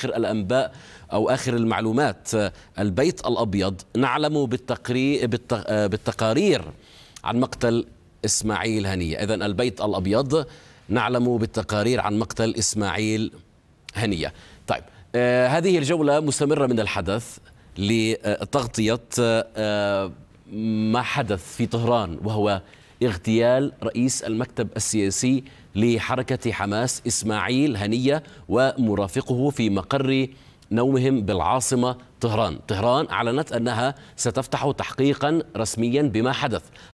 آخر الأنباء أو آخر المعلومات البيت الأبيض نعلم بالتقري بالتقارير عن مقتل إسماعيل هنية إذا البيت الأبيض نعلم بالتقارير عن مقتل إسماعيل هنية طيب آه، هذه الجولة مستمرة من الحدث لتغطية آه، ما حدث في طهران وهو اغتيال رئيس المكتب السياسي لحركة حماس إسماعيل هنية ومرافقه في مقر نومهم بالعاصمة طهران طهران أعلنت أنها ستفتح تحقيقا رسميا بما حدث